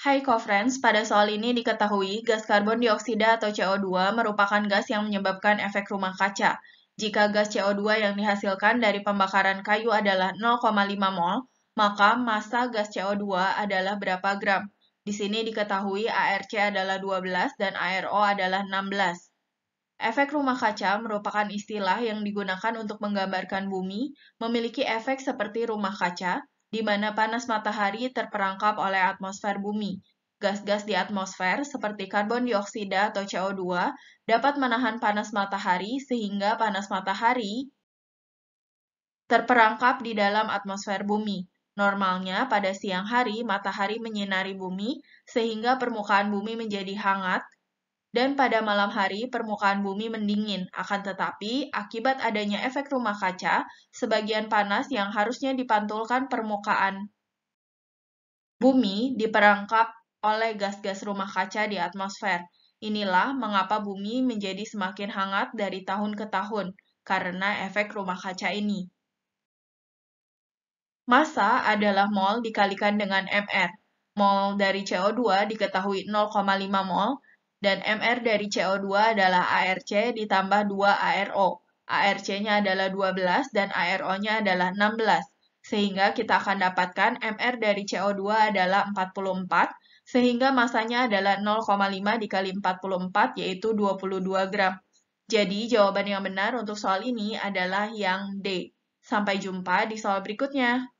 Hai co-friends, pada soal ini diketahui gas karbon dioksida atau CO2 merupakan gas yang menyebabkan efek rumah kaca. Jika gas CO2 yang dihasilkan dari pembakaran kayu adalah 0,5 mol, maka massa gas CO2 adalah berapa gram? Di sini diketahui ARC adalah 12 dan ARO adalah 16. Efek rumah kaca merupakan istilah yang digunakan untuk menggambarkan bumi memiliki efek seperti rumah kaca di mana panas matahari terperangkap oleh atmosfer bumi. Gas-gas di atmosfer seperti karbon dioksida atau CO2 dapat menahan panas matahari sehingga panas matahari terperangkap di dalam atmosfer bumi. Normalnya pada siang hari matahari menyinari bumi sehingga permukaan bumi menjadi hangat dan pada malam hari permukaan bumi mendingin. Akan tetapi, akibat adanya efek rumah kaca, sebagian panas yang harusnya dipantulkan permukaan bumi diperangkap oleh gas-gas rumah kaca di atmosfer. Inilah mengapa bumi menjadi semakin hangat dari tahun ke tahun, karena efek rumah kaca ini. Masa adalah mol dikalikan dengan MR. Mol dari CO2 diketahui 0,5 mol, dan MR dari CO2 adalah ARC ditambah 2 ARO. ARC-nya adalah 12 dan ARO-nya adalah 16. Sehingga kita akan dapatkan MR dari CO2 adalah 44, sehingga masanya adalah 0,5 dikali 44 yaitu 22 gram. Jadi jawaban yang benar untuk soal ini adalah yang D. Sampai jumpa di soal berikutnya.